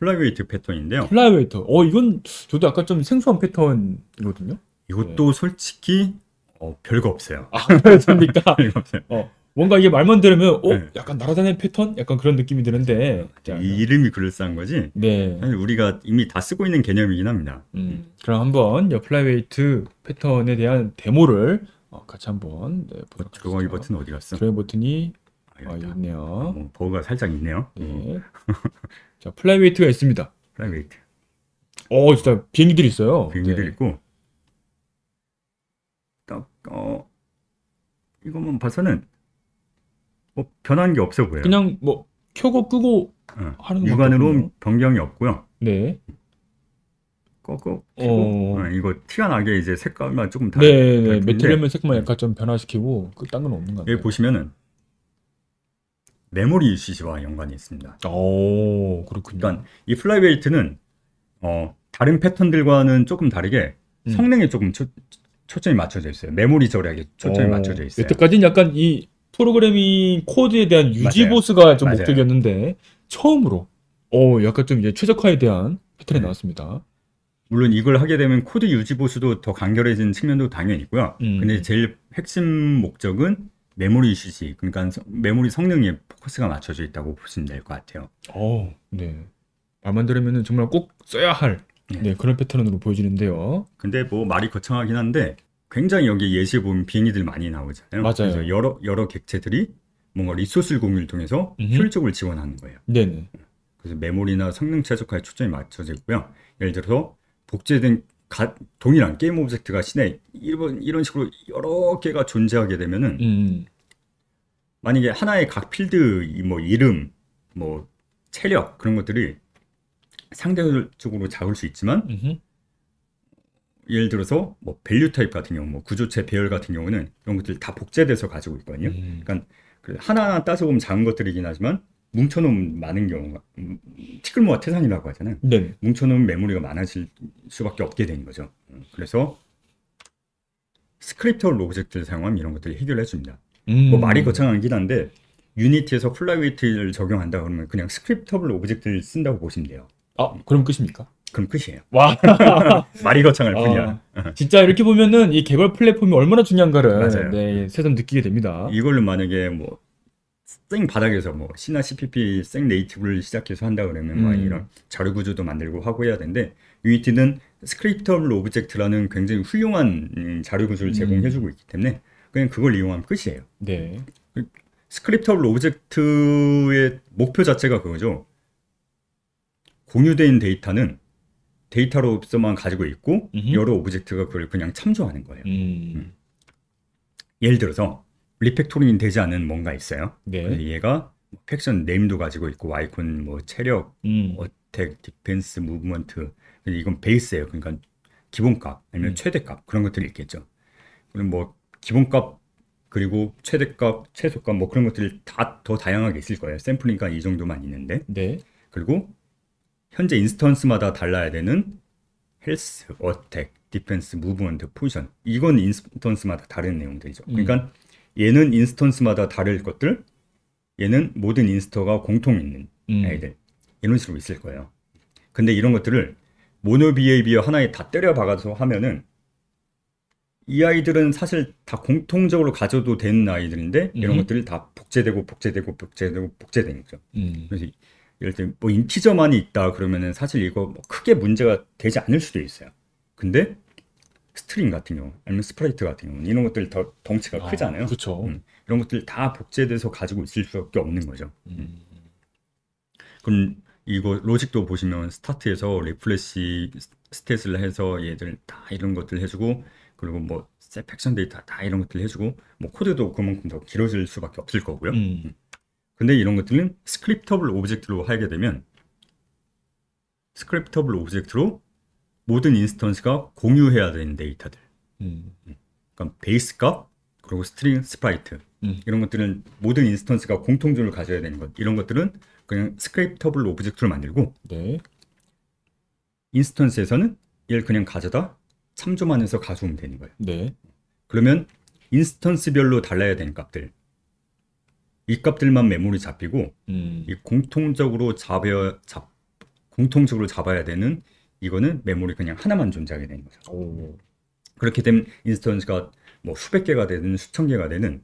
플라이웨이트 패턴인데요. 플라이웨이트. 어 이건 저도 아까 좀 생소한 패턴이거든요. 이것도 네. 솔직히 어, 별거 없어요. 아 그렇습니까? 별거 없어요. 어. 뭔가 이게 말만 들으면 어 네. 약간 날아다니는 패턴 약간 그런 느낌이 드는데 이 이름이 그럴싸한 거지. 네. 우리가 이미 다 쓰고 있는 개념이긴 합니다. 음, 그럼 한번 플라이웨이트 패턴에 대한 데모를 어, 같이 한번 네, 보도록 어, 드로 버튼 어디 갔어? 드로 버튼이 아, 아 있네요. 아, 어, 뭐 버그가 살짝 있네요. 네. 자, 플라이웨이트가 있습니다. 플라이웨이트. 어, 진짜 비행기들이 있어요. 비행기들 네. 있고. 딱, 어, 이것만 봐서는 뭐 변한 게 없어 보여요. 그냥 뭐 켜고 끄고 어, 하는 거 육안으로 변경이 없고요. 네. 꺾고 어... 어, 이거 티가 나게 이제 색깔만 조금 다르 네, 네. 네. 메테리얼 색만 약간 좀 변화시키고 그딴건 없는 것 같아요. 여기 보시면은 메모리 u 시 c 와 연관이 있습니다. 오, 그렇군요. 그러니까 이 플라이웨이트는 어, 다른 패턴들과는 조금 다르게 음. 성능에 조금 초, 초점이 맞춰져 있어요. 메모리 절약에 초점이 오, 맞춰져 있어요. 여태까지는 약간 이 프로그래밍 코드에 대한 유지보수가 좀 맞아요. 목적이었는데 처음으로 어 약간 좀 이제 최적화에 대한 패턴이 네. 나왔습니다. 물론 이걸 하게 되면 코드 유지보수도 더 간결해진 측면도 당연히 있고요. 음. 근데 제일 핵심 목적은 메모리 시지 그러니까 메모리 성능에 포커스가 맞춰져 있다고 보시면 될 것 같아요. 어, 네. 말만 들으면 정말 꼭 써야 할 네. 네, 그런 패턴으로 보여지는데요. 근데 뭐 말이 거창하긴 한데 굉장히 여기 예시에 보면 비행기들 많이 나오잖아요. 맞아요. 그래서 여러 여러 객체들이 뭔가 리소스 공유를 통해서 음흠. 효율적으로 지원하는 거예요. 네 그래서 메모리나 성능 최적화에 초점이 맞춰지고요. 예를 들어서 복제된 가, 동일한 게임 오브젝트가 시내 이런 이런 식으로 여러 개가 존재하게 되면은 음. 음. 만약에 하나의 각 필드 뭐 이름 뭐 체력 그런 것들이 상대적으로 작을 수 있지만 음흠. 예를 들어서 뭐 밸류 타입 같은 경우 뭐 구조체 배열 같은 경우는 이런 것들 다 복제돼서 가지고 있거든요. 음. 그러니까 그 하나하나 따져 보면 작은 것들이긴 하지만 뭉쳐놓으면 많은 경우가 음, 티끌모아 태산이라고 하잖아요. 네. 뭉쳐놓으면 메모리가 많아질 수밖에 없게 되는 거죠. 음, 그래서 스크립터 로젝트를 사용하면 이런 것들이 해결해 줍니다. 뭐 음. 뭐 말이 거창하긴 한데 유니티에서 플라이웨이트를 적용한다 그러면 그냥 스크립터블 오브젝트를 쓴다고 보시면 돼요. 아 그럼 끝입니까? 그럼 끝이에요. 와 말이 거창할 아, 뿐이야. 진짜 이렇게 보면은 이 개발 플랫폼이 얼마나 중요한가를 네, 새삼 느끼게 됩니다. 이걸로 만약에 뭐생 바닥에서 뭐 C나 CPP 생 네이티브를 시작해서 한다 그러면 뭐 음. 막 이런 자료 구조도 만들고 하고 해야 되는데 유니티는 스크립터블 오브젝트라는 굉장히 훌륭한 음, 자료 구조를 음. 제공해주고 있기 때문에 그냥 그걸 이용하면 끝이에요. 네. 스크립터블 오브젝트의 목표 자체가 그거죠. 공유된 데이터는 데이터로서만 가지고 있고 음흠. 여러 오브젝트가 그걸 그냥 참조하는 거예요. 음. 음. 예를 들어서 리팩토링이 되지 않은 뭔가 있어요. 네. 그 얘가 팩션 네임도 가지고 있고 와이콘 뭐 체력, 음. 어택, 디펜스, 무브먼트 이건 베이스예요. 그러니까 기본값 아니면 음. 최대값 그런 것들이 있겠죠. 그럼 뭐 기본값 그리고 최대값, 최소값 뭐 그런 것들이 다 더 다양하게 있을 거예요. 샘플링가 이 정도만 있는데. 네. 그리고 현재 인스턴스마다 달라야 되는 헬스, 어택, 디펜스, 무브먼트, 포지션 이건 인스턴스마다 다른 내용들이죠. 음. 그러니까 얘는 인스턴스마다 다를 것들, 얘는 모든 인스터가 공통 있는 음. 아이들 이런 식으로 있을 거예요. 근데 이런 것들을 모노 비에이비어 하나에 다 때려 박아서 하면은 이 아이들은 사실 다 공통적으로 가져도 되는 아이들인데 이런 음. 것들이 다 복제되고 복제되고 복제되고 복제되는 거죠. 음. 그래서 예를 들면 뭐 인티저만이 있다 그러면은 사실 이거 뭐 크게 문제가 되지 않을 수도 있어요. 근데 스트링 같은 경우 아니면 스프라이트 같은 경우 이런 것들 더 덩치가 아, 크잖아요. 그렇죠. 음, 이런 것들 다 복제돼서 가지고 있을 수밖에 없는 거죠. 음. 음. 그럼 이거 로직도 보시면 스타트에서 리플래시 스탯을 해서 얘들 다 이런 것들 해주고 그리고 뭐팩션 데이터 다 이런 것들 해주고 뭐 코드도 그만큼 더 길어질 수밖에 없을 거고요. 음. 음. 근데 이런 것들은 스크립터블 오브젝트로 하게 되면 스크립터블 오브젝트로 모든 인스턴스가 공유해야 되는 데이터들. 음. 음. 그러니까 베이스 값, 그리고 스트링 스파이트 음. 이런 것들은 모든 인스턴스가 공통적으로 가져야 되는 것. 이런 것들은 그냥 스크립터블 오브젝트를 만들고 네. 인스턴스에서는 얘를 그냥 가져다 참조 만해서 가져오면 되는 거예요. 네. 그러면 인스턴스별로 달라야 되는 값들 이 값들만 메모리 잡히고 음. 이 공통적으로 잡아 공통적으로 잡아야 되는 이거는 메모리 그냥 하나만 존재하게 되는 거죠. 오. 그렇게 되면 인스턴스가 뭐 수백 개가 되는 수천 개가 되는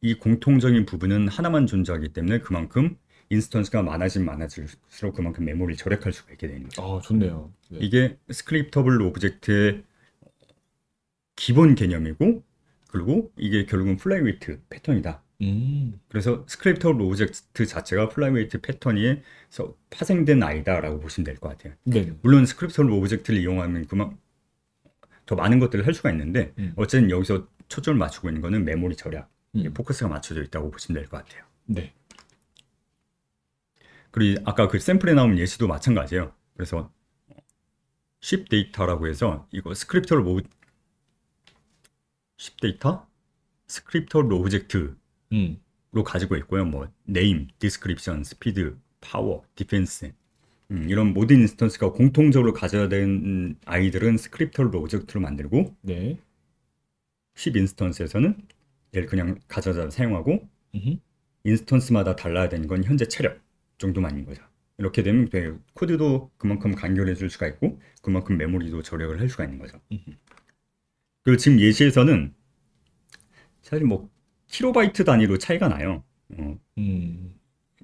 이 공통적인 부분은 하나만 존재하기 때문에 그만큼 인스턴스가 많아진 많아질수록 그만큼 메모리 절약할 수가 있게 되는 거죠. 아, 좋네요. 네. 이게 스크립터블 오브젝트의 기본 개념이고 그리고 이게 결국은 플레이위트 패턴이다. 음. 그래서 스크립터 로젝트 자체가 플라이웨이트 패턴이서 파생된 아이다라고 보시면 될 것 같아요. 네. 물론 스크립터 로젝트를 브 이용하면 그만 더 많은 것들을 할 수가 있는데 음. 어쨌든 여기서 초점을 맞추고 있는 거는 메모리 절약, 음. 포커스가 맞춰져 있다고 보시면 될 것 같아요. 네. 그리고 아까 그 샘플에 나온 예시도 마찬가지예요. 그래서 쉽 데이터라고 해서 이거 스크립터 로쉽 브 데이터 스크립터 로젝트 브 음. 로 가지고 있고요. 뭐 네임, 디스크립션, 스피드, 파워, 디펜스 음, 이런 모든 인스턴스가 공통적으로 가져야 되는 아이들은 스크립터로 오젝트로 만들고 네. 10 인스턴스에서는 얘를 그냥 가져다 사용하고 음흠. 인스턴스마다 달라야 되는 건 현재 체력 정도만인 거죠. 이렇게 되면 되게 코드도 그만큼 간결해질 수가 있고 그만큼 메모리도 절약을 할 수가 있는 거죠. 음흠. 그리고 지금 예시에서는 사실 뭐 키로바이트 단위로 차이가 나요. 어, 음.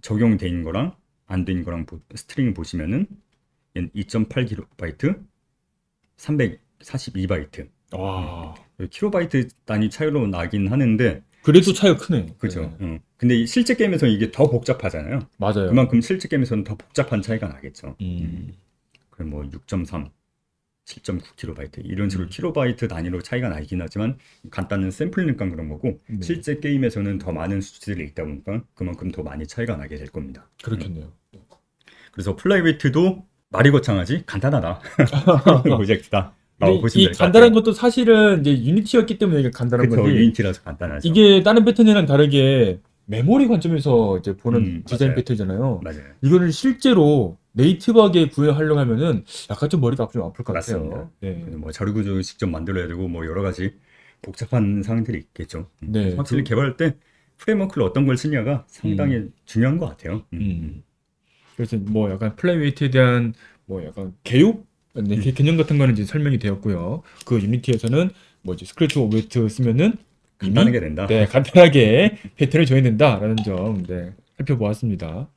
적용된 거랑 안 된 거랑 보, 스트링 보시면은 2.8kB, 342바이트. 와. 네. 로바이트 단위 차이로 나긴 하는데 그래도 차이가 크네요. 그죠. 네. 어. 근데 실제 게임에서 이게 더 복잡하잖아요. 맞아요. 그만큼 실제 게임에서는 더 복잡한 차이가 나겠죠. 음. 음. 그럼 뭐 6.3, 7.9kB 이런 식으로 음. 킬로바이트 단위로 차이가 나긴 하지만 간단한 샘플링감 그런 거고 네. 실제 게임에서는 더 많은 수치들이있다 보니까 그만큼 더 많이 차이가 나게 될 겁니다. 그렇겠네요. 음. 그래서 플라이웨이트도 말이 거창하지 간단하다 프젝트다이 간단한 것도 사실은 이제 유니티였기 때문에 간단한 그쵸, 건데 유니티라서 간단하죠. 이게 다른 패턴이랑 다르게 메모리 관점에서 이제 보는 음, 디자인 맞아요. 패턴이잖아요. 맞아요. 이거는 실제로 네이티브하게 구해을 하려고 하면은 약간 좀 머리가 좀 아플 것 맞습니다. 같 네. 뭐 자료 구조 직접 만들어야 되고 뭐 여러 가지 복잡한 상황들이 있겠죠. 음. 네. 확실히 그... 개발할 때 프레임워크를 어떤 걸 쓰냐가 상당히 음. 중요한 것 같아요. 음. 음. 그래서 뭐 약간 플레이웨이트에 대한 뭐 약간 개요 네, 음. 개념 같은 거는 이제 설명이 되었고요. 그 유니티에서는 뭐 이제 스크래치 오브젝트 쓰면은 간단하게 된다. 네, 간단하게 패턴을 정해낸다라는 점 네, 살펴보았습니다.